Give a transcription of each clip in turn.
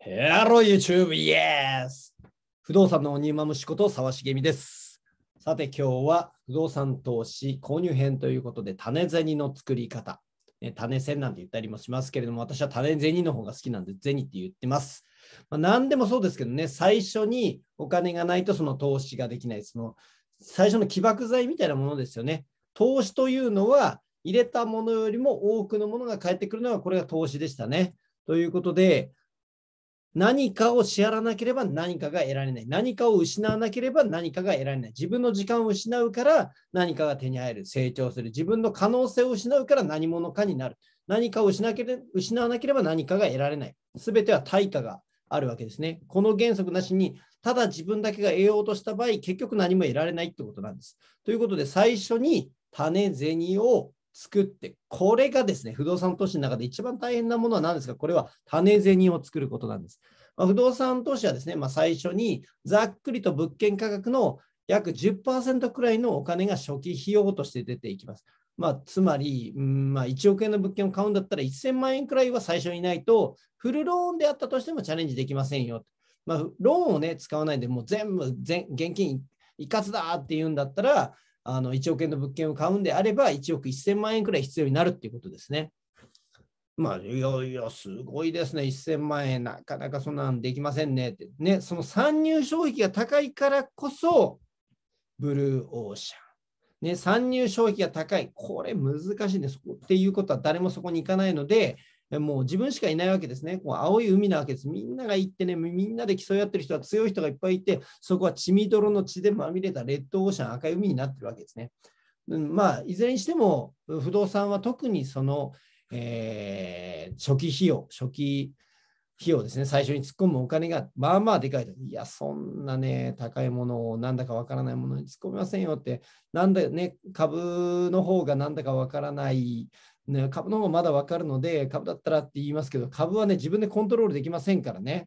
ヘアロ YouTube! イエス不動産の鬼まむしこと沢茂美です。さて今日は不動産投資購入編ということで種銭の作り方。ね、種銭なんて言ったりもしますけれども、私は種銭の方が好きなんで銭って言ってます。まあ、何でもそうですけどね、最初にお金がないとその投資ができない、その最初の起爆剤みたいなものですよね。投資というのは入れたものよりも多くのものが返ってくるのがこれが投資でしたね。ということで、何かを払らなければ何かが得られない。何かを失わなければ何かが得られない。自分の時間を失うから何かが手に入る。成長する。自分の可能性を失うから何者かになる。何かを失けれ失わなければ何かが得られない。すべては対価があるわけですね。この原則なしに、ただ自分だけが得ようとした場合、結局何も得られないってことなんです。ということで、最初に種銭を作って、これがですね、不動産投資の中で一番大変なものは何ですかこれは種銭を作ることなんです。まあ、不動産投資はですね、まあ、最初にざっくりと物件価格の約10%くらいのお金が初期費用として出ていきます。まあ、つまり、うんまあ、1億円の物件を買うんだったら1000万円くらいは最初にないと、フルローンであったとしてもチャレンジできませんよ。まあ、ローンを、ね、使わないでもう全部全現金一括だっていうんだったら、あの1億円の物件を買うんであれば、1億1000万円くらい必要になるっていうことですね。まあ、いやいや、すごいですね、1000万円、なかなかそんなんできませんねって、ね、その参入障壁が高いからこそ、ブルーオーシャン。ね、参入障壁が高い、これ難しいんです。っていうことは誰もそこに行かないので、もう自分しかいないわけですね。こう青い海なわけです。みんなが行ってね、みんなで競い合ってる人は強い人がいっぱいいて、そこは血みどろの血でまみれたレッドオーシャン、赤い海になってるわけですね。うん、まあ、いずれにしても、不動産は特にその、えー、初期費用、初期費用ですね、最初に突っ込むお金がまあまあでかいと。いや、そんなね、高いものをなんだかわからないものに突っ込みませんよって、なんだよね、株の方がなんだかわからない、ね、株の方がまだ分かるので、株だったらって言いますけど、株はね、自分でコントロールできませんからね。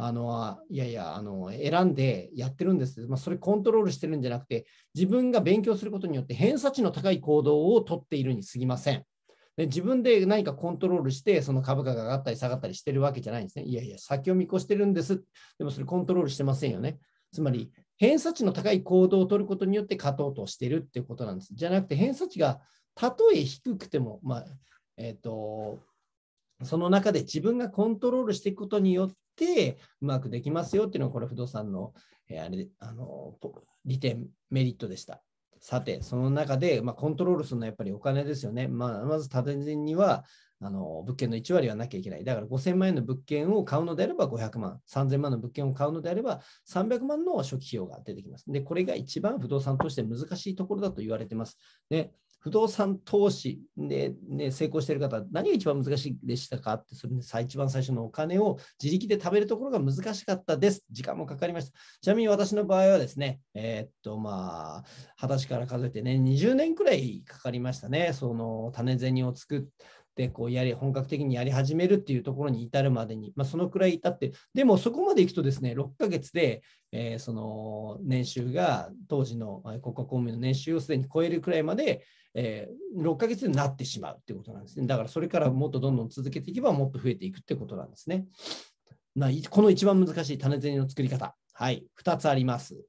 あのいやいやあの、選んでやってるんです、まあ、それコントロールしてるんじゃなくて、自分が勉強することによって偏差値の高い行動をとっているにすぎません。で自分で何かコントロールして、その株価が上がったり下がったりしてるわけじゃないんですね。いやいや、先を見越してるんです。でもそれコントロールしてませんよね。つまり、偏差値の高い行動をとることによって勝とうとしてるっていうことなんです。じゃなくて、偏差値がたとえ低くても、まあ、えっ、ー、と、その中で自分がコントロールしていくことによって、うまくできますよっていうのが、これ、不動産の、えー、あれあの利点、メリットでした。さて、その中で、まあ、コントロールするのはやっぱりお金ですよね。まあ、まず、建人にはあの物件の1割はなきゃいけない。だから5000万円の物件を買うのであれば500万、3000万の物件を買うのであれば300万の初期費用が出てきます。で、これが一番不動産として難しいところだと言われてます。ね、不動産投資で、ね、成功している方、何が一番難しいでしたかって、それで一番最初のお金を自力で食べるところが難しかったです。時間もかかりました。ちなみに私の場合はですね、えー、っと、まあ、二十歳から数えてね、20年くらいかかりましたね。その種銭を作って。こうやり本格的にやり始めるっていうところに至るまでに、まあ、そのくらい至ってでもそこまでいくとですね6ヶ月で、えー、その年収が当時の国家公務員の年収をすでに超えるくらいまでえー、6ヶ月になってしまうってことなんですね。だからそれからもっとどんどん続けていけばもっと増えていくってことなんですね。なこの一番難しい種銭の作り方。はい、2つあります。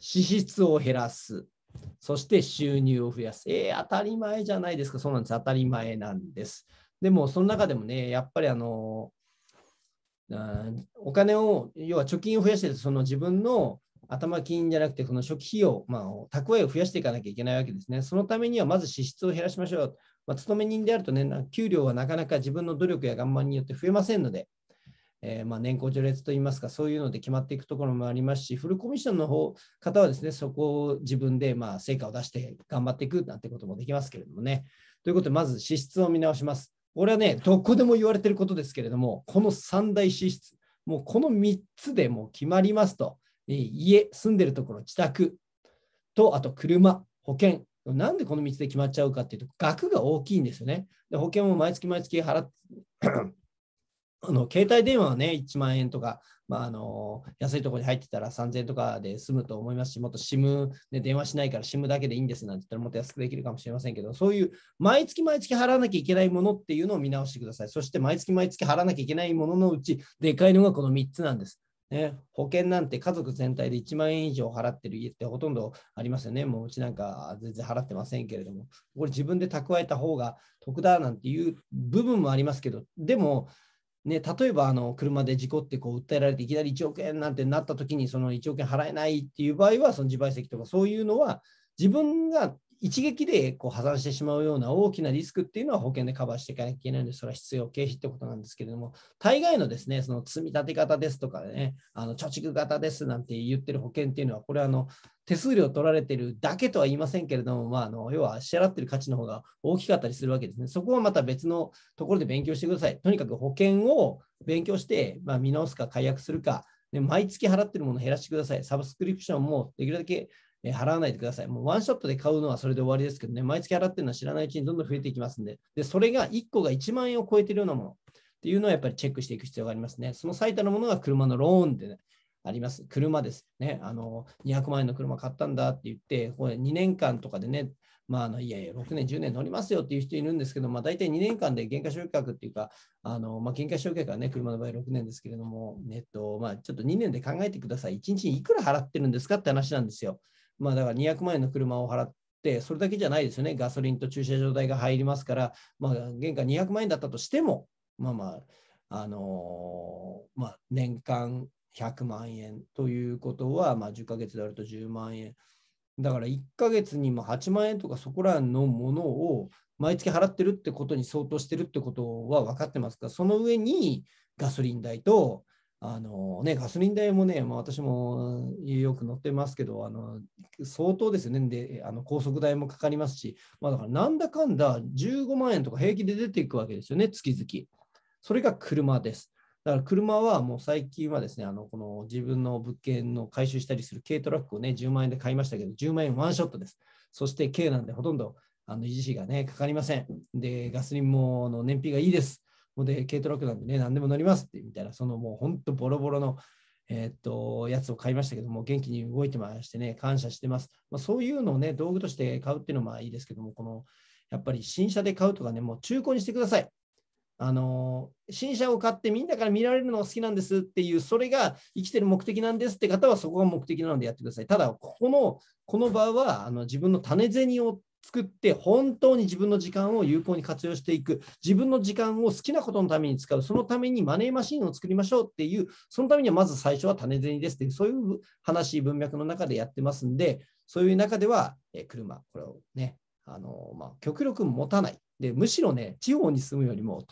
支出を減らす。そして収入を増やす。えー、当たり前じゃないですか。そうなんです。当たり前なんです。でも、その中でもね、やっぱりあの、お金を、要は貯金を増やして、その自分の頭金じゃなくて、この初期費用、まあ、蓄えを増やしていかなきゃいけないわけですね。そのためには、まず支出を減らしましょう。まあ、勤め人であるとね、給料はなかなか自分の努力や頑張りによって増えませんので、えー、まあ年功序列といいますか、そういうので決まっていくところもありますし、フルコミッションの方方はですね、そこを自分でまあ成果を出して頑張っていくなんてこともできますけれどもね。ということで、まず支出を見直します。俺はね、どこでも言われてることですけれども、この三大支出、もうこの3つでもう決まりますと。家、住んでるところ、自宅と、あと車、保険。なんでこの3つで決まっちゃうかっていうと、額が大きいんですよね。で保険も毎月毎月払って、あの携帯電話はね、1万円とか、まあ、あの安いところに入ってたら3000円とかで済むと思いますし、もっと SIM、ね、電話しないから SIM だけでいいんですなんて言ったらもっと安くできるかもしれませんけど、そういう毎月毎月払わなきゃいけないものっていうのを見直してください。そして毎月毎月払わなきゃいけないもののうち、でかいのがこの3つなんです。ね、保険なんて家族全体で1万円以上払ってる家ってほとんどありますよね。もううちなんか全然払ってませんけれども、これ自分で蓄えた方が得だなんていう部分もありますけど、でも、ね、例えばあの車で事故ってこう訴えられていきなり1億円なんてなった時にその1億円払えないっていう場合はその自賠責とかそういうのは自分が一撃でこう破産してしまうような大きなリスクっていうのは保険でカバーしていかなきゃいけないので、それは必要経費ってことなんですけれども、大概のですね、その積み立て型ですとかね、あの貯蓄型ですなんて言ってる保険っていうのは、これはあの手数料取られてるだけとは言いませんけれども、まあ、あの要は支払ってる価値の方が大きかったりするわけですね。そこはまた別のところで勉強してください。とにかく保険を勉強して、まあ、見直すか解約するか、で毎月払ってるものを減らしてください。サブスクリプションもできるだけえ払わないでください。もうワンショットで買うのはそれで終わりですけどね、毎月払ってるのは知らないうちにどんどん増えていきますんで、でそれが1個が1万円を超えているようなものっていうのはやっぱりチェックしていく必要がありますね。その最多のものが車のローンで、ね、あります。車ですね。あの、200万円の車買ったんだって言って、これ2年間とかでね、まあ、あのいやいや、6年、10年乗りますよっていう人いるんですけど、まあ、大体2年間で減価償却額っていうか、あのまあ、減価償却はね、車の場合6年ですけれども、えっとまあ、ちょっと2年で考えてください。1日にいくら払ってるんですかって話なんですよ。まあ、だから200万円の車を払って、それだけじゃないですよね、ガソリンと駐車場代が入りますから、まあ、原価200万円だったとしても、まあまあ、あのー、まあ、年間100万円ということは、まあ、10ヶ月であると10万円。だから1ヶ月に8万円とかそこらのものを毎月払ってるってことに相当してるってことは分かってますから、その上にガソリン代とあのね、ガソリン代もね、まあ、私もよく乗ってますけど、あの相当ですよねで、あの高速代もかかりますし、まあ、だからなんだかんだ15万円とか平気で出ていくわけですよね、月々。それが車です。だから車はもう最近はですね、あのこの自分の物件の回収したりする軽トラックをね、10万円で買いましたけど、10万円ワンショットです。そして軽なんでほとんどあの維持費がね、かかりません。で、ガソリンもの燃費がいいです。もうで、軽トラックなんでね、何でも乗りますって、みたいな、そのもう本当ボロボロの、えー、っと、やつを買いましたけども、元気に動いてましてね、感謝してます。まあ、そういうのをね、道具として買うっていうのもいいですけども、この、やっぱり新車で買うとかね、もう中古にしてください。あの新車を買ってみんなから見られるのが好きなんですっていう、それが生きてる目的なんですって方はそこが目的なのでやってください。ただ、ここの、この場はあの自分の種銭を作って本当に自分の時間を有効に活用していく自分の時間を好きなことのために使うそのためにマネーマシンを作りましょうっていうそのためにはまず最初は種銭ですっていうそういう話文脈の中でやってますんでそういう中では、え車これをねあの、まあ、極力持たないでむしろね、地方に住むよりも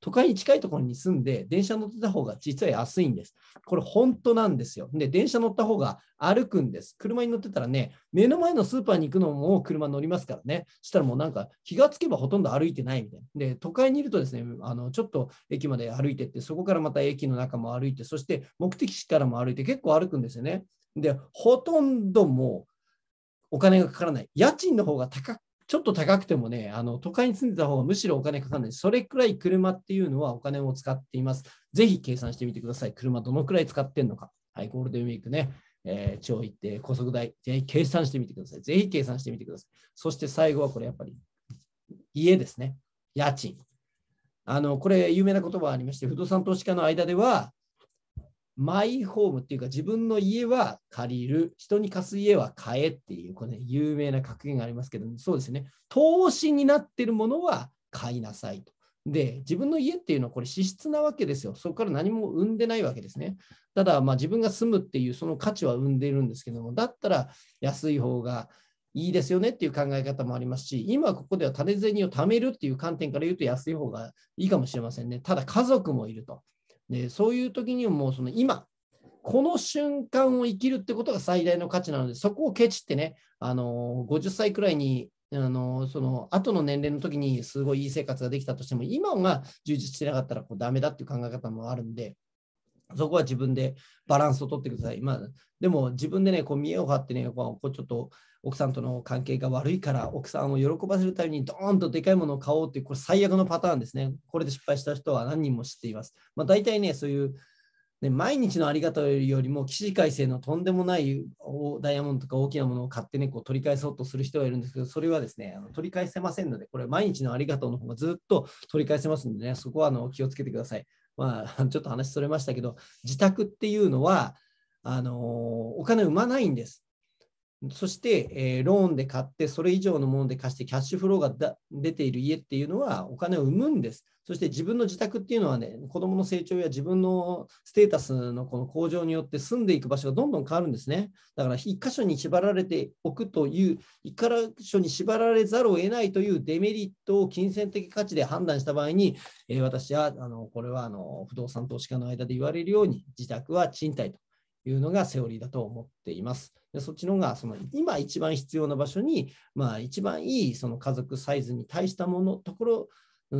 都会に近いところに住んで、電車乗ってた方が実は安いんです。これ本当なんですよ。で、電車乗った方が歩くんです。車に乗ってたらね、目の前のスーパーに行くのも車乗りますからね。そしたらもうなんか気がつけばほとんど歩いてないみたいな。で、都会にいるとですね、あのちょっと駅まで歩いてって、そこからまた駅の中も歩いて、そして目的地からも歩いて結構歩くんですよね。で、ほとんどもうお金がかからない。家賃の方が高ちょっと高くてもね、あの都会に住んでた方がむしろお金かかんない。それくらい車っていうのはお金を使っています。ぜひ計算してみてください。車どのくらい使ってんのか。はい、ゴールデンウィークね、えー、地行って高速代、ぜひ計算してみてください。ぜひ計算してみてください。そして最後はこれやっぱり家ですね。家賃。あのこれ有名な言葉ありまして、不動産投資家の間では、マイホームっていうか自分の家は借りる、人に貸す家は買えっていう、この、ね、有名な格言がありますけど、そうですね、投資になってるものは買いなさいと。で、自分の家っていうのはこれ資質なわけですよ。そこから何も生んでないわけですね。ただ、まあ、自分が住むっていうその価値は生んでいるんですけども、だったら安い方がいいですよねっていう考え方もありますし、今ここでは種銭を貯めるっていう観点から言うと安い方がいいかもしれませんね。ただ家族もいると。でそういう時にもうその今この瞬間を生きるってことが最大の価値なのでそこをケチってねあの50歳くらいにあのその後の年齢の時にすごいいい生活ができたとしても今が充実してなかったらこうダメだっていう考え方もあるんでそこは自分でバランスをとってください。まあ、でも自分でね、こう見栄を張ってね、こうちょっと奥さんとの関係が悪いから、奥さんを喜ばせるためにドーンとでかいものを買おうっていう、これ最悪のパターンですね。これで失敗した人は何人も知っています。まあ、大体ね、そういう、ね、毎日のありがたうよりも、起死回生のとんでもないダイヤモンドとか大きなものを買ってね、こう取り返そうとする人がいるんですけど、それはですね、あの取り返せませんので、これ毎日のありがとうの方がずっと取り返せますのでね、そこはあの気をつけてください。まあ、ちょっと話それましたけど、自宅っていうのは、あのお金を生まないんです。そして、えー、ローンで買って、それ以上のもので貸して、キャッシュフローが出ている家っていうのは、お金を生むんです。そして自分の自宅っていうのはね、子どもの成長や自分のステータスのこの向上によって住んでいく場所がどんどん変わるんですね。だから、一箇所に縛られておくという、一箇所に縛られざるを得ないというデメリットを金銭的価値で判断した場合に、えー、私はあのこれはあの不動産投資家の間で言われるように、自宅は賃貸というのがセオリーだと思っています。でそっちの方がその今一番必要な場所に、まあ、一番いいその家族サイズに対したものところ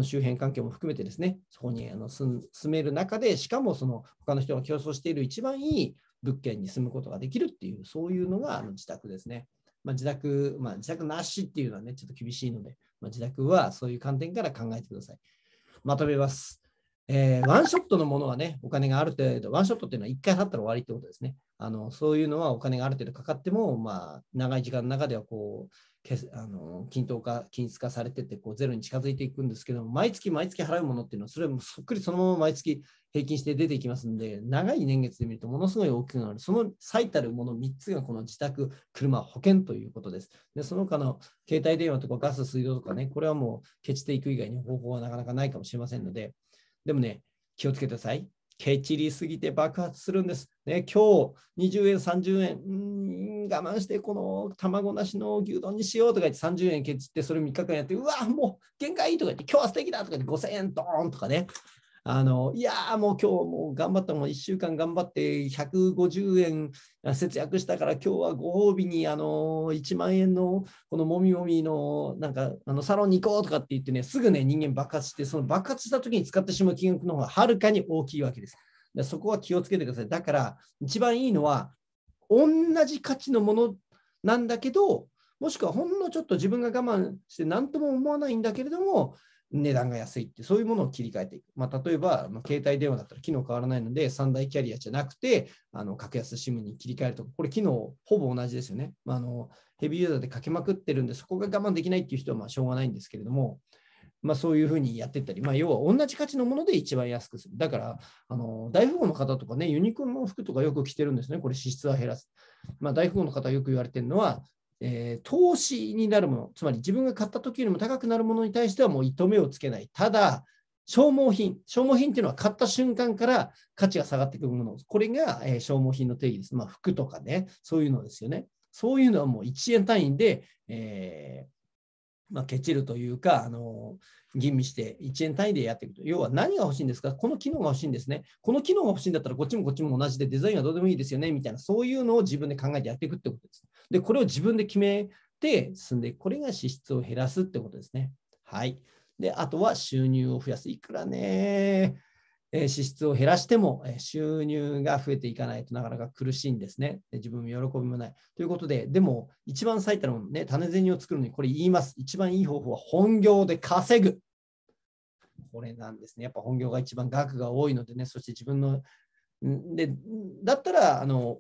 周辺環境も含めてですね、そこにあの住める中で、しかもその他の人が競争している一番いい物件に住むことができるっていう、そういうのがあの自宅ですね。まあ、自宅、まあ、自宅なしっていうのはね、ちょっと厳しいので、まあ、自宅はそういう観点から考えてください。まとめます。えー、ワンショットのものはね、お金がある程度、ワンショットっていうのは1回払ったら終わりってことですね。あのそういうのはお金がある程度かかっても、まあ、長い時間の中ではこう、けあの均等化、均一化されてってこうゼロに近づいていくんですけど、毎月毎月払うものっていうのは、それもそっくりそのまま毎月平均して出ていきますんで、長い年月で見るとものすごい大きくなる。その最たるもの3つがこの自宅、車、保険ということです。で、その他の携帯電話とかガス、水道とかね、これはもうケチていく以外に方法はなかなかないかもしれませんので、でもね、気をつけてください。ケチりすぎて爆発するんです。ね、今日20円、30円、うん、我慢してこの卵なしの牛丼にしようとか言って30円ケチってそれ3日間やって、うわ、もう限界とか言って、今日は素敵だとか言って5000円ドーンとかね、あのいやーもう今日もう頑張ったもう1週間頑張って150円節約したから今日はご褒美にあの1万円のこのもみもみのなんかあのサロンに行こうとかって言ってねすぐね人間爆発してその爆発した時に使ってしまう金額の方がはるかに大きいわけです。でそこは気をつけてください。だから一番いいのは同じ価値のものなんだけどもしくはほんのちょっと自分が我慢して何とも思わないんだけれども値段が安いって、そういうものを切り替えていく。まあ、例えば、まあ、携帯電話だったら機能変わらないので、3大キャリアじゃなくて、あの格安 SIM に切り替えるとか、これ、機能ほぼ同じですよね。まあ、あのヘビーユーザーでかけまくってるんで、そこが我慢できないっていう人はまあしょうがないんですけれども、まあ、そういうふうにやってったり、まあ、要は同じ価値のもので一番安くする。だから、あの大富豪の方とかね、ユニクロの服とかよく着てるんですね、これ、支出は減らす。まあ、大富豪の方よく言われてるのは、えー、投資になるもの、つまり自分が買った時よりも高くなるものに対してはもう糸目をつけない。ただ、消耗品。消耗品っていうのは買った瞬間から価値が下がってくるもの。これが、えー、消耗品の定義です。まあ、服とかね、そういうのですよね。そういうのはもう1円単位で、えーまあ、ケチるというか、あの吟味して1円単位でやっていくと。要は何が欲しいんですかこの機能が欲しいんですね。この機能が欲しいんだったらこっちもこっちも同じでデザインはどうでもいいですよねみたいな、そういうのを自分で考えてやっていくってことです。で、これを自分で決めて進んでいく。これが支出を減らすってことですね。はい。で、あとは収入を増やす。いくらね、え支出を減らしても、え収入が増えていかないとなかなか苦しいんですね。自分も喜びもない。ということで、でも一番最たるもね、種銭を作るのにこれ言います。一番いい方法は本業で稼ぐ。これなんですね。やっぱ本業が一番額が多いのでね、そして自分のでだったらあの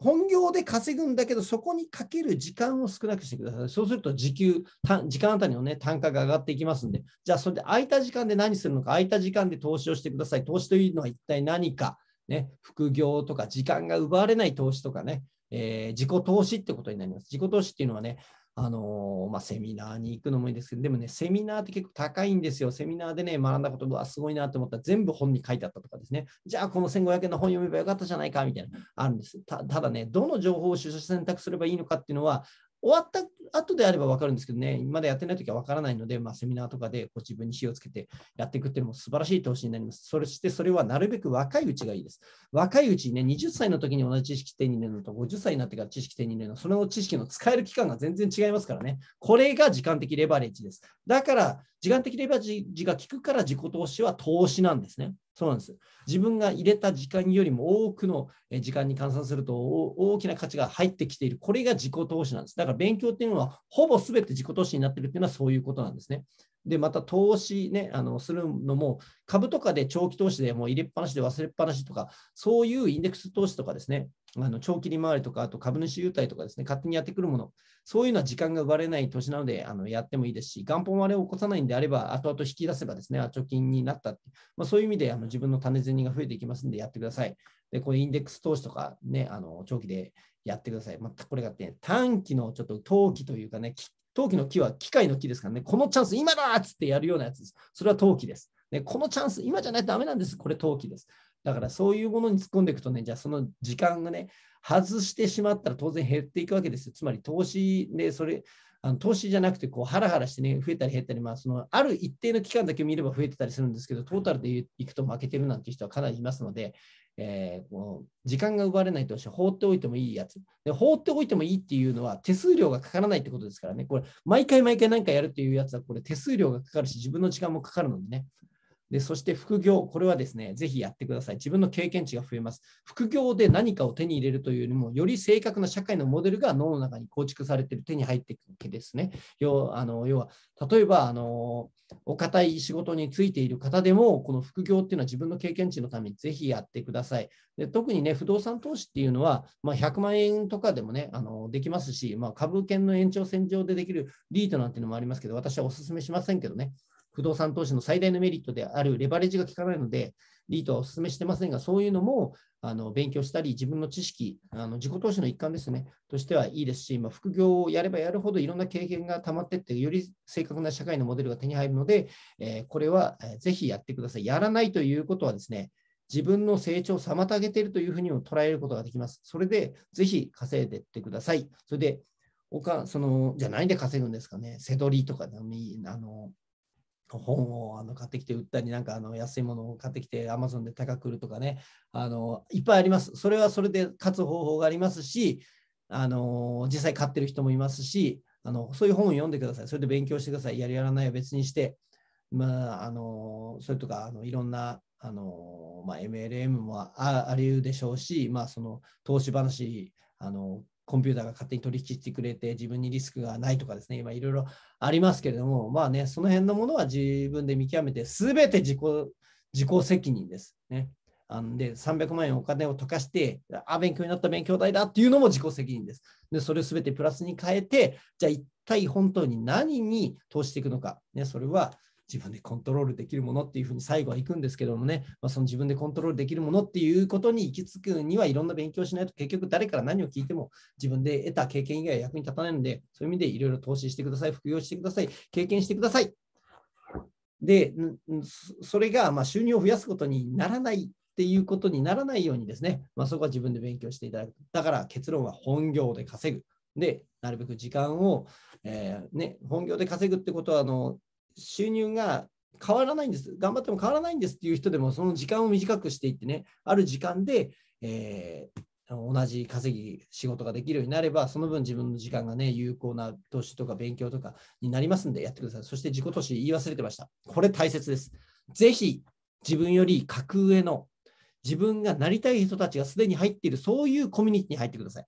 本業で稼ぐんだけど、そこにかける時間を少なくしてください。そうすると時給、時間あたりの、ね、単価が上がっていきますので、じゃあそれで空いた時間で何するのか、空いた時間で投資をしてください。投資というのは一体何か、ね、副業とか時間が奪われない投資とかね、えー、自己投資ってことになります。自己投資っていうのはね、あのまあ、セミナーに行くのもいいですけど、でもね、セミナーって結構高いんですよ。セミナーでね、学んだこと、うわ、すごいなと思ったら全部本に書いてあったとかですね。じゃあ、この1500円の本読めばよかったじゃないかみたいな、あるんです。ただね、どの情報を取捨選択すればいいのかっていうのは、終わった後であれば分かるんですけどね、まだやってないときは分からないので、まあ、セミナーとかでこ自分に火をつけてやっていくっていうのも素晴らしい投資になります。そしてそれはなるべく若いうちがいいです。若いうちにね、20歳の時に同じ知識点に入れるのと、50歳になってから知識点に入れるの、その知識の使える期間が全然違いますからね。これが時間的レバレッジです。だから、時間的レバレッジが効くから自己投資は投資なんですね。そうなんです。自分が入れた時間よりも多くの時間に換算すると大きな価値が入ってきている。これが自己投資なんです。だから勉強っていうのは、ほぼ全て自己投資になってるっていうのはそういうことなんですね。で、また投資ね、あのするのも、株とかで長期投資でもう入れっぱなしで忘れっぱなしとか、そういうインデックス投資とかですね、あの長期利回りとか、あと株主優待とかですね、勝手にやってくるもの、そういうのは時間が奪われない年なので、あのやってもいいですし、元本割れを起こさないんであれば、後々引き出せばですね、貯金になったって、まあ、そういう意味であの自分の種銭が増えていきますんで、やってください。で、これインデックス投資とかね、あの長期でやってください。またこれがね、短期のちょっと投機というかね、投機の木は機械の木ですからね、このチャンス今だっつってやるようなやつです。それは投機です。ね、このチャンス今じゃないとダメなんです。これ投機です。だからそういうものに突っ込んでいくとね、じゃあその時間がね、外してしまったら当然減っていくわけですつまり投資で、それ、あの投資じゃなくてこうハラハラしてね、増えたり減ったり、まあ、そのある一定の期間だけ見れば増えてたりするんですけど、トータルでいくと負けてるなんて人はかなりいますので、えー、もう時間が奪われないとして放っておいてもいいやつで。放っておいてもいいっていうのは手数料がかからないってことですからね。これ、毎回毎回何かやるっていうやつは、これ手数料がかかるし、自分の時間もかかるのでね。で、そして副業、これはですね、ぜひやってください。自分の経験値が増えます。副業で何かを手に入れるというよりも、より正確な社会のモデルが脳の中に構築されている手に入っていくわけですね。要あの要は、例えば、あのお堅い仕事に就いている方でも、この副業っていうのは自分の経験値のためにぜひやってください。で特にね、不動産投資っていうのは、まあ、100万円とかでもね、あのできますし、まあ、株券の延長線上でできるリートなんていうのもありますけど、私はお勧めしませんけどね。不動産投資の最大のメリットであるレバレッジが効かないので、リートはお勧めしてませんが、そういうのもあの勉強したり、自分の知識、あの自己投資の一環ですね、としてはいいですし、まあ、副業をやればやるほどいろんな経験がたまっていって、より正確な社会のモデルが手に入るので、えー、これはぜひやってください。やらないということはですね、自分の成長を妨げているというふうにも捉えることができます。それで、ぜひ稼いでいってください。それで、他、その、じゃあ何で稼ぐんですかね、せどりとか、あの本をあの買ってきて売ったり、なんかあの安いものを買ってきて、アマゾンで高く売るとかねあの、いっぱいあります。それはそれで勝つ方法がありますし、あの実際買ってる人もいますしあの、そういう本を読んでください。それで勉強してください。やりやらないは別にして、まあ、あのそれとかあのいろんなあの、まあ、MLM もあり得るでしょうし、まあ、その投資話あのコンピューターが勝手に取引してくれて、自分にリスクがないとかですね、今いろいろありますけれども、まあね、その辺のものは自分で見極めて、すべて自己自己責任です。ね。あで、300万円お金を溶かして、あ、勉強になった勉強代だっていうのも自己責任です。で、それをすべてプラスに変えて、じゃあ一体本当に何に投資していくのか。ね、それは自分でコントロールできるものっていうふうに最後は行くんですけどもね、まあ、その自分でコントロールできるものっていうことに行き着くにはいろんな勉強しないと結局誰から何を聞いても自分で得た経験以外は役に立たないのでそういう意味でいろいろ投資してください副業してください経験してくださいでそれがま収入を増やすことにならないっていうことにならないようにですね、まあ、そこは自分で勉強していただくだから結論は本業で稼ぐでなるべく時間を、えー、ね、本業で稼ぐってことはあの収入が変わらないんです、頑張っても変わらないんですっていう人でも、その時間を短くしていってね、ある時間で、えー、同じ稼ぎ、仕事ができるようになれば、その分自分の時間がね、有効な投資とか勉強とかになりますんで、やってください。そして自己投資言い忘れてました。これ大切です。ぜひ、自分より格上の、自分がなりたい人たちがすでに入っている、そういうコミュニティに入ってください。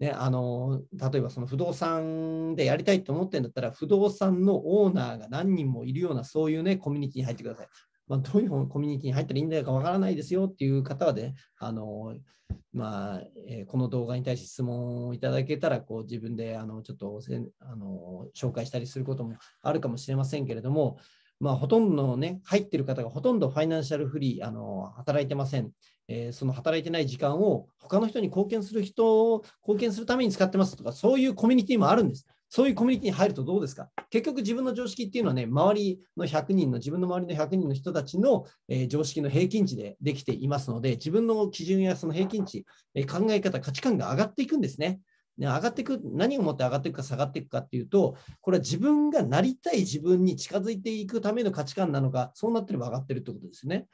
ね、あの例えばその不動産でやりたいと思ってるんだったら不動産のオーナーが何人もいるようなそういう、ね、コミュニティに入ってください。まあ、どういうコミュニティに入ったらいいんだかわからないですよっていう方はね、あのまあえー、この動画に対して質問をいただけたらこう自分であのちょっとあの紹介したりすることもあるかもしれませんけれども、まあ、ほとんどのね、入ってる方がほとんどファイナンシャルフリー、あの働いてません、えー、その働いてない時間を他の人に貢献する人を貢献するために使ってますとか、そういうコミュニティもあるんです。そういうコミュニティに入るとどうですか結局自分の常識っていうのはね、周りの100人の、自分の周りの100人の人たちの、えー、常識の平均値でできていますので、自分の基準やその平均値、えー、考え方、価値観が上がっていくんですね。ね、上がっていく、何をもって上がっていくか下がっていくかっていうと、これは自分がなりたい自分に近づいていくための価値観なのか、そうなってれば上がってるってことですね。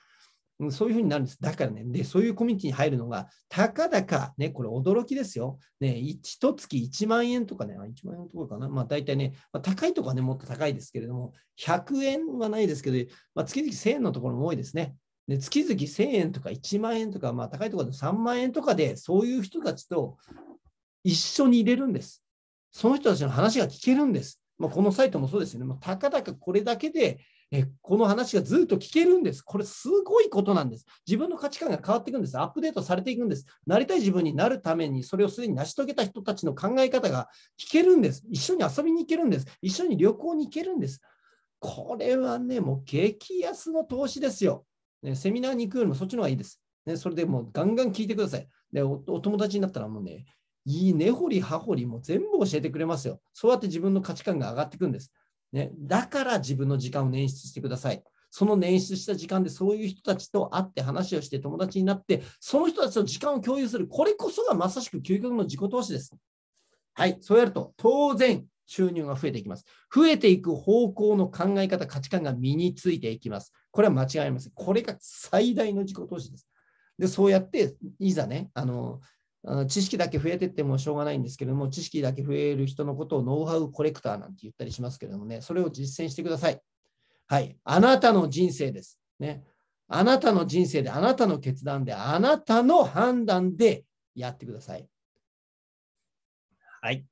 そういうふうになるんです。だからね、で、そういうコミュニティに入るのが、たかだか、ね、これ驚きですよ。ね、一月1万円とかね、1万円とかかな。まあ大体ね、まあ、高いとかね、もっと高いですけれども、100円はないですけど、まあ、月々1000円のところも多いですね。で月々1000円とか1万円とか、まあ、高いところで3万円とかで、そういう人たちと一緒に入れるんです。その人たちの話が聞けるんです。まあ、このサイトもそうですよね。まあ、たかだかこれだけでえ、この話がずっと聞けるんです。これすごいことなんです。自分の価値観が変わっていくんです。アップデートされていくんです。なりたい自分になるために、それをすでに成し遂げた人たちの考え方が聞けるんです。一緒に遊びに行けるんです。一緒に旅行に行けるんです。これはね、もう激安の投資ですよ。ね、セミナーに行くよりもそっちの方がいいです。ね、それでもうガンガン聞いてください。でお、お友達になったらもうね、いい根掘り葉掘りも全部教えてくれますよ。そうやって自分の価値観が上がっていくんです。ね、だから自分の時間を捻出してください。その捻出した時間でそういう人たちと会って話をして友達になって、その人たちと時間を共有する。これこそがまさしく究極の自己投資です。はい、そうやると当然収入が増えていきます。増えていく方向の考え方、価値観が身についていきます。これは間違いありません。これが最大の自己投資です。で、そうやって、いざね、あの、知識だけ増えてってもしょうがないんですけれども、知識だけ増える人のことをノウハウコレクターなんて言ったりしますけれどもね、それを実践してください。はい。あなたの人生です。ね。あなたの人生で、あなたの決断で、あなたの判断でやってください。はい。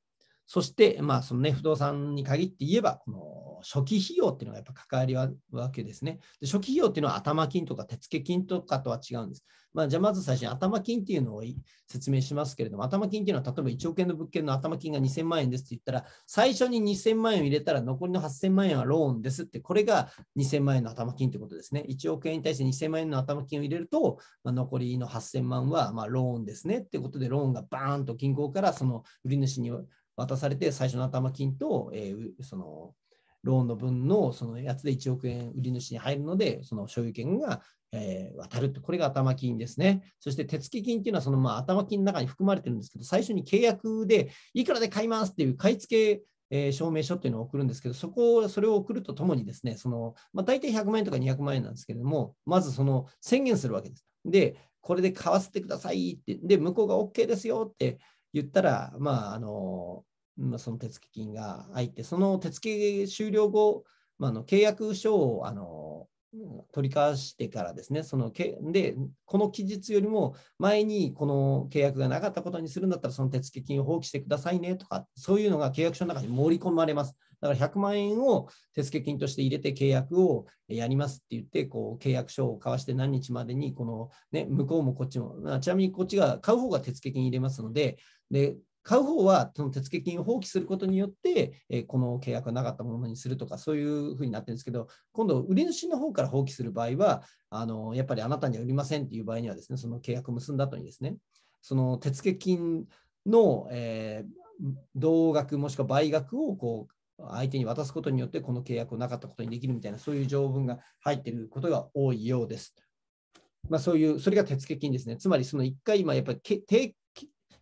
そして、まあ、そのね、不動産に限って言えば、この初期費用っていうのがやっぱ関わりはわけですねで。初期費用っていうのは頭金とか手付金とかとは違うんです。まあ、じゃあまず最初に頭金っていうのを説明しますけれども、頭金っていうのは例えば1億円の物件の頭金が2000万円ですって言ったら、最初に2000万円入れたら残りの8000万円はローンですって、これが2000万円の頭金ってことですね。1億円に対して2000万円の頭金を入れると、まあ、残りの8000万はまローンですねってことで、ローンがバーンと銀行からその売り主に渡されて、最初の頭金と、えー、そのローンの分のそのやつで1億円売り主に入るので、その所有権が、えー、渡るって、これが頭金ですね。そして手付金っていうのは、そのまあ頭金の中に含まれてるんですけど、最初に契約でいくらで買いますっていう買い付け証明書っていうのを送るんですけど、そこを、それを送るとともにですね、その、まあ、大体100万円とか200万円なんですけれども、まずその宣言するわけです。で、これで買わせてくださいって、で、向こうが OK ですよって言ったら、まあ、あの、まあ、その手付金が入って、その手付終了後、まあ、の契約書をあの取り交わしてからですね、そのけでこの期日よりも前にこの契約がなかったことにするんだったら、その手付金を放棄してくださいねとか、そういうのが契約書の中に盛り込まれます。だから100万円を手付金として入れて契約をやりますって言って、こう契約書を交わして何日までにこの、ね、向こうもこっちも、ちなみにこっちが買う方が手付金入れますので、で買う方はその手付金を放棄することによって、えこの契約がなかったものにするとか、そういうふうになってるんですけど、今度、売り主の方から放棄する場合は、あのやっぱりあなたには売りませんっていう場合にはです、ね、その契約を結んだ後にですね、その手付金の、えー、同額もしくは倍額をこう相手に渡すことによって、この契約をなかったことにできるみたいな、そういう条文が入っていることが多いようです。まあ、そういう、それが手付金ですね。つまり、その1回、今、やっぱり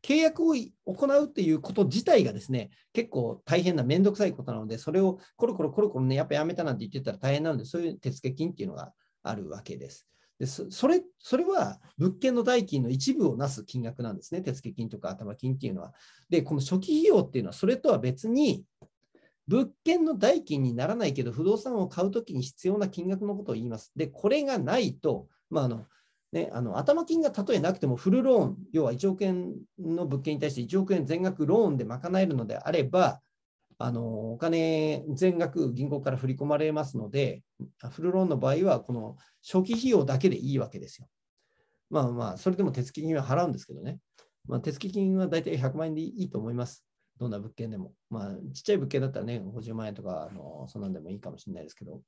契約を行うっていうこと自体がですね、結構大変な、めんどくさいことなので、それをコロコロコロコロね、やっぱやめたなんて言ってたら大変なので、そういう手付金っていうのがあるわけです。でそれそれは物件の代金の一部をなす金額なんですね、手付金とか頭金っていうのは。で、この初期費用っていうのは、それとは別に、物件の代金にならないけど、不動産を買うときに必要な金額のことを言います。で、これがないと、まあ、あのね、あの頭金がたとえなくてもフルローン、要は1億円の物件に対して1億円全額ローンで賄えるのであれば、あのお金全額銀行から振り込まれますので、フルローンの場合は、この初期費用だけでいいわけですよ。まあまあ、それでも手付金は払うんですけどね。まあ、手付金は大体100万円でいいと思います。どんな物件でも。まあ、ちっちゃい物件だったらね、50万円とか、あのそんなんでもいいかもしれないですけど。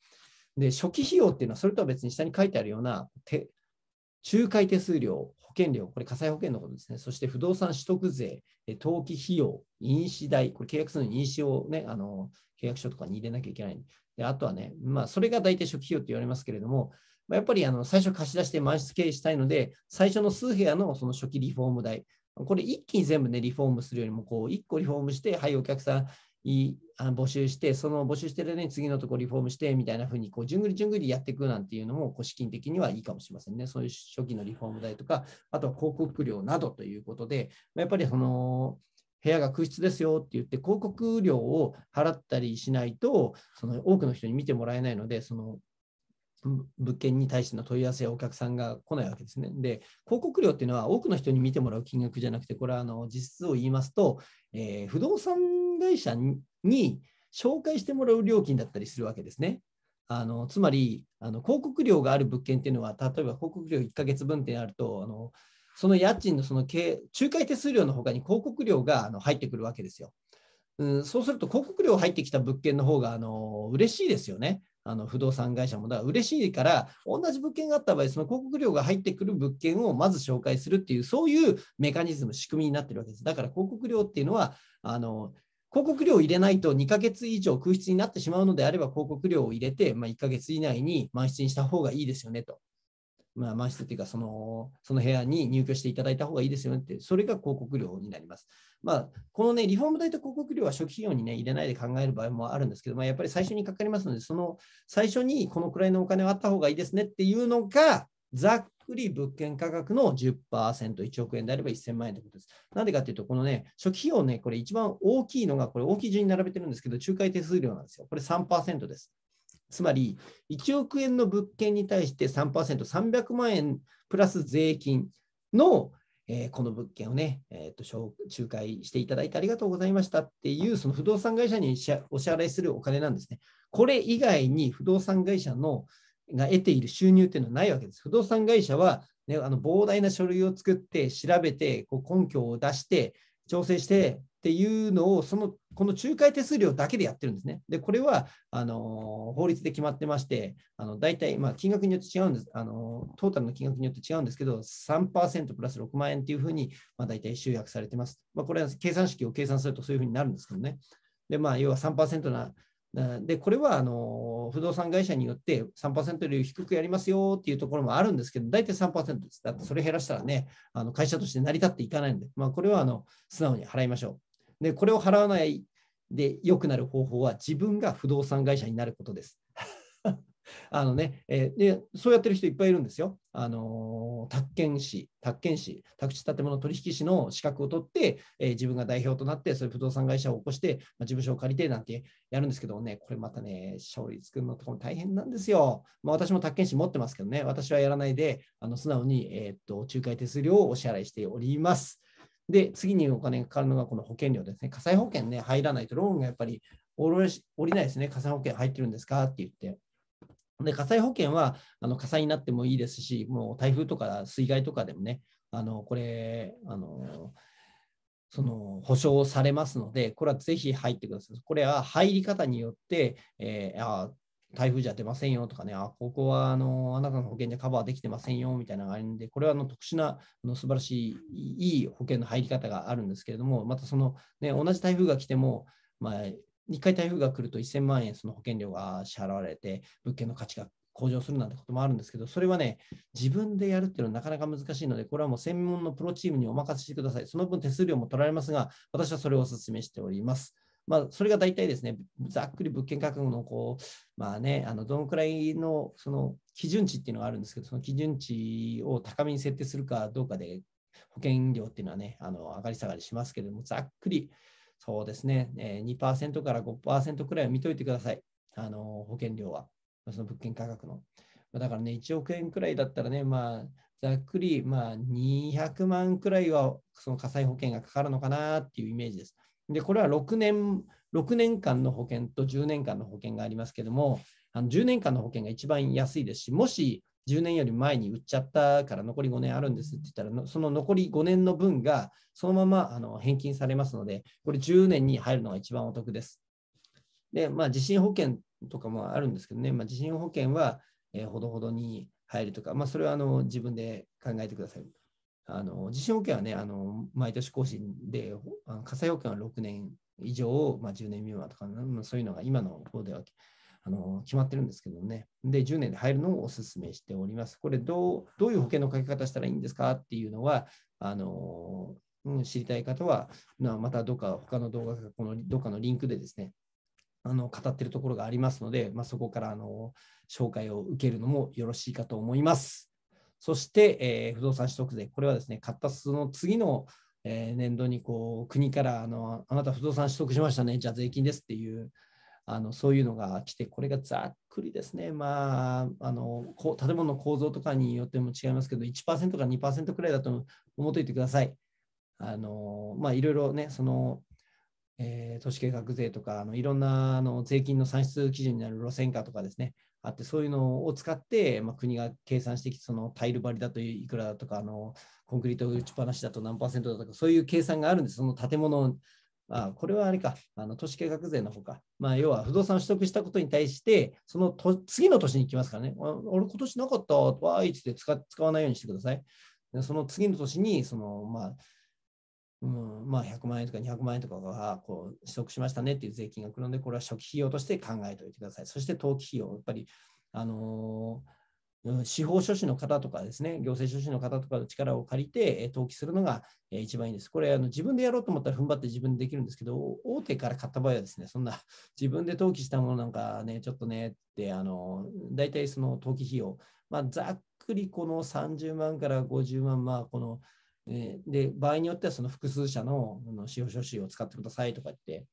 で、初期費用っていうのは、それとは別に下に書いてあるような手、仲介手数料、保険料、これ火災保険のことですね、そして不動産取得税、登記費用、印紙代、これ契約するのに印紙をね、あの契約書とかに入れなきゃいけない。であとはね、まあ、それが大体初期費用って言われますけれども、やっぱりあの最初貸し出して満室経営したいので、最初の数部屋のその初期リフォーム代、これ一気に全部ね、リフォームするよりも、こう、個リフォームして、はい、お客さん、いあ募集して、その募集してるねに次のとこリフォームしてみたいな風にこうじゅんぐりじゅんぐりやっていくなんていうのもこう資金的にはいいかもしれませんね。そういう初期のリフォーム代とか、あとは広告料などということで、やっぱりその部屋が空室ですよって言って、広告料を払ったりしないと、その多くの人に見てもらえないので、その物件に対しての問い合わせやお客さんが来ないわけですね。で、広告料っていうのは多くの人に見てもらう金額じゃなくて、これはあの実質を言いますと、えー、不動産会社に紹介してもらう料金だったりするわけですね。あのつまりあの、広告料がある物件っていうのは、例えば広告料1ヶ月分ってなると、あのその家賃のその仲介手数料のほかに広告料があの入ってくるわけですよ。うん、そうすると、広告料入ってきた物件の方があの嬉しいですよね。あの不動産会社もだから嬉しいから同じ物件があった場合その広告料が入ってくる物件をまず紹介するっていうそういうメカニズム仕組みになってるわけですだから広告料っていうのはあの広告料を入れないと2ヶ月以上空室になってしまうのであれば広告料を入れて、まあ、1ヶ月以内に満室にした方がいいですよねと。まあ、満室っていうかそのその部屋に入居していただいた方がいいですよねってそれが広告料になります。まあ、このね、リフォーム代と広告料は初期費用にね、入れないで考える場合もあるんですけど、まあ、やっぱり最初にかかりますので、その最初にこのくらいのお金はあった方がいいですねっていうのが、ざっくり物件価格の10%、1億円であれば1000万円ということです。なんでかっていうと、このね、初期費用ね、これ一番大きいのが、これ大きい順に並べてるんですけど、仲介手数料なんですよ。これ3%です。つまり、1億円の物件に対して3%、300万円プラス税金のえー、この物件をね、えーと、と仲介していただいてありがとうございましたっていう、その不動産会社にお支払いするお金なんですね。これ以外に不動産会社のが得ている収入っていうのはないわけです。不動産会社は、ね、あの膨大な書類を作って、調べて、こう根拠を出して、調整してっていうのを、そのこの仲介手数料だけでやってるんですね。で、これはあの法律で決まってまして、あの大体、まあ、金額によって違うんですあの、トータルの金額によって違うんですけど、3%プラス6万円っていうふうに、まあ、大体集約されてます。まあ、これは計算式を計算するとそういうふうになるんですけどね。で、まあ、要は3%なで、これはあの不動産会社によって3%より低くやりますよっていうところもあるんですけど、大体3%です。だってそれ減らしたらね、あの会社として成り立っていかないんで、まあ、これはあの素直に払いましょう。でこれを払わないで良くなる方法は自分が不動産会社になることです。あのねえー、でそうやってる人いっぱいいるんですよ。あのー、宅建士、宅建士、宅地建物取引士の資格を取って、えー、自分が代表となって、それ不動産会社を起こして、まあ、事務所を借りてなんてやるんですけどね、これまたね、勝率くんのとかも大変なんですよ。まあ、私も宅建士持ってますけどね、私はやらないで、あの素直に、えっと仲介手数料をお支払いしております。で、次にお金がかかるのがこの保険料ですね。火災保険ね、入らないとローンがやっぱり下りないですね。火災保険入ってるんですかって言って。で、火災保険はあの火災になってもいいですし、もう台風とか水害とかでもね、あのこれ、あのその保証されますので、これはぜひ入ってください。これは入り方によって、えー、あ台風じゃ出ませんよとかね、あここはあのあなたの保険じゃカバーできてませんよみたいなのがあるんで、これはあの特殊なあの素晴らしいいい保険の入り方があるんですけれども、またその、ね、同じ台風が来ても、まあ、1回台風が来ると1000万円その保険料が支払われて、物件の価値が向上するなんてこともあるんですけど、それはね、自分でやるっていうのはなかなか難しいので、これはもう専門のプロチームにお任せしてください。その分手数料も取られますが、私はそれをお勧めしております。まあ、それが大体ですね、ざっくり物件価格のこう、まあね、あのどのくらいのその基準値っていうのがあるんですけど、その基準値を高めに設定するかどうかで、保険料っていうのはね、あの上がり下がりしますけれども、ざっくり、そうですね、え2%から5%くらいは見といてください、あの保険料は、その物件価格の。だからね、1億円くらいだったらね、まあ、ざっくり、まあ、200万くらいはその火災保険がかかるのかなっていうイメージです。で、これは6年、6年間の保険と10年間の保険がありますけども、あの10年間の保険が一番安いですし、もし10年より前に売っちゃったから残り5年あるんですって言ったら、その残り5年の分がそのままあの返金されますので、これ10年に入るのが一番お得です。で、まあ、地震保険とかもあるんですけどね、まあ、地震保険は、えー、ほどほどに入るとか、まあ、それはあの自分で考えてください。あの地震保険はね、あの毎年更新で、あの火災保険は6年以上、まあ、10年未満とか、まあ、そういうのが今の方ではあの決まってるんですけどね。で、10年で入るのをお勧めしております。これどう、どういう保険のかけ方したらいいんですかっていうのは、あのうん、知りたい方は、またどっか他の動画か、このどっかのリンクでですね、あの語ってるところがありますので、まあ、そこからあの紹介を受けるのもよろしいかと思います。そして、えー、不動産取得税、これはですね、買ったその次の、えー、年度にこう国からあの、あなた不動産取得しましたね、じゃあ税金ですっていう、あのそういうのが来て、これがざっくりですね、まあ、あのこ建物の構造とかによっても違いますけど、1%か2%くらいだと思っておいてください。あのまあ、いろいろね、そのえー、都市計画税とか、あのいろんなあの税金の算出基準になる路線価とかですね、あって、そういうのを使って、まあ、国が計算してきて、そのタイル張りだといくらだとか、あのコンクリート打ちっぱなしだと何パーセントだとか、そういう計算があるんです、その建物あこれはあれか、あの都市計画税のほか、まあ、要は不動産を取得したことに対して、そのと次の年に行きますからね、俺、今年なかった、わーいって使使わないようにしてください。その次の年にその、まあ、うんまあ、100万円とか200万円とかがこう取得しましたねっていう税金が来るので、これは初期費用として考えておいてください。そして登記費用、やっぱり、あのー、司法書士の方とかですね、行政書士の方とかの力を借りて登記するのが一番いいんです。これあの、自分でやろうと思ったら踏ん張って自分でできるんですけど、大手から買った場合はですね、そんな自分で登記したものなんかね、ちょっとねって、あのー、大体その登記費用、まあ、ざっくりこの30万から50万、まあ、この、でで場合によってはその複数社の使用書集を使ってくださいとかって、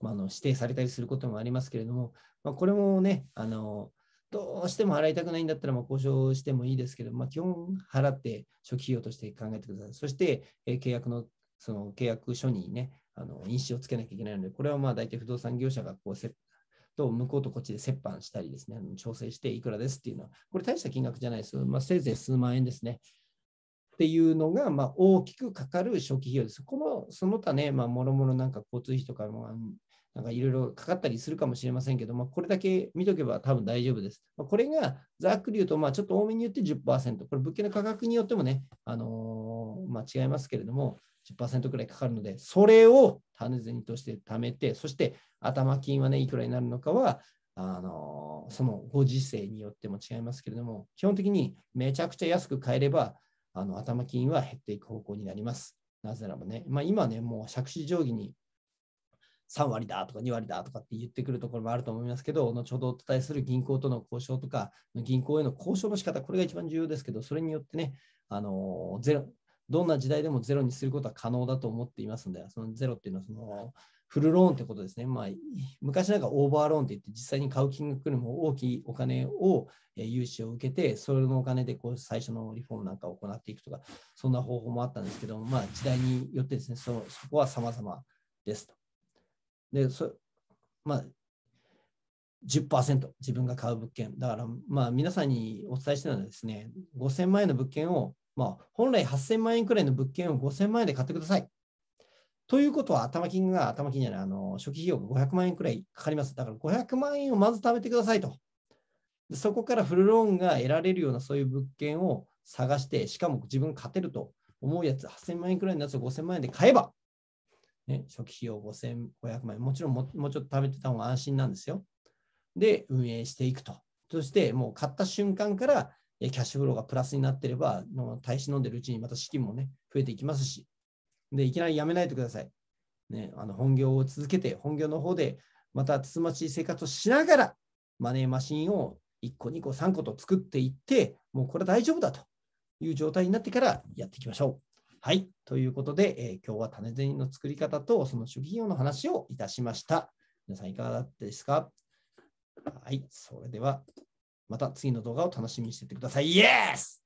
まあ、の指定されたりすることもありますけれども、まあ、これもねあのどうしても払いたくないんだったらまあ交渉してもいいですけど、まあ、基本払って初期費用として考えてください。そして、え契約のその契約書にね、あの印紙をつけなきゃいけないので、これはまあ大体不動産業者がこうせと向こうとこっちで折半したりですね、調整していくらですっていうのは、これ大した金額じゃないです。まあ、せいぜい数万円ですね。っていうのが、まあ、大きくかかる初期費用です。このその他ね、まあ、もろもろなんか交通費とかも、なんかいろいろかかったりするかもしれませんけど、まあ、これだけ見とけば多分大丈夫です。まあ、これがざっくり言うと、まあ、ちょっと多めに言って10%、これ物件の価格によってもね、あのー、まあ、違いますけれども、10%くらいかかるので、それを種銭として貯めて、そして頭金はね、いくらになるのかは、あのー、そのご時世によっても違いますけれども、基本的にめちゃくちゃ安く買えれば、あの頭金は減っていく方向になります。なぜならばね、まあ、今ね、もう借子定規に3割だとか2割だとかって言ってくるところもあると思いますけど、後ほどお伝えする銀行との交渉とか、銀行への交渉の仕方、これが一番重要ですけど、それによってね、あのゼロどんな時代でもゼロにすることは可能だと思っていますので、そのゼロっていうのはそのフルローンってことですね。まあ、昔なんかオーバーローンって言って、実際に買う金額よりも大きいお金を、え融資を受けて、それのお金でこう最初のリフォームなんかを行っていくとか、そんな方法もあったんですけど、まあ、時代によってですね、そそこは様々ですと。で、そまあ、10%自分が買う物件。だから、まあ、皆さんにお伝えしてるのはですね、5000万円の物件を、まあ、本来8000万円くらいの物件を5000万円で買ってください。ということは、頭金が、頭金じゃない、あの初期費用が500万円くらいかかります。だから500万円をまず貯めてくださいと。そこからフルローンが得られるようなそういう物件を探して、しかも自分勝てると思うやつ、8000万円くらいのやつを5000万円で買えば、ね、初期費用5500万円、もちろんもうちょっと貯めてた方が安心なんですよ。で、運営していくと。そして、もう買った瞬間からキャッシュフローがプラスになっていれば、もう大しんでるうちにまた資金もね、増えていきますし、で、いきなりやめないでください。ね、あの本業を続けて、本業の方でまたつつましい生活をしながら、マネーマシンを1個、2個、3個と作っていって、もうこれ大丈夫だという状態になってからやっていきましょう。はい。ということで、えー、今日は種銭の作り方とその主義用の話をいたしました。皆さんいかがだったですかはい。それでは、また次の動画を楽しみにしていてください。イエス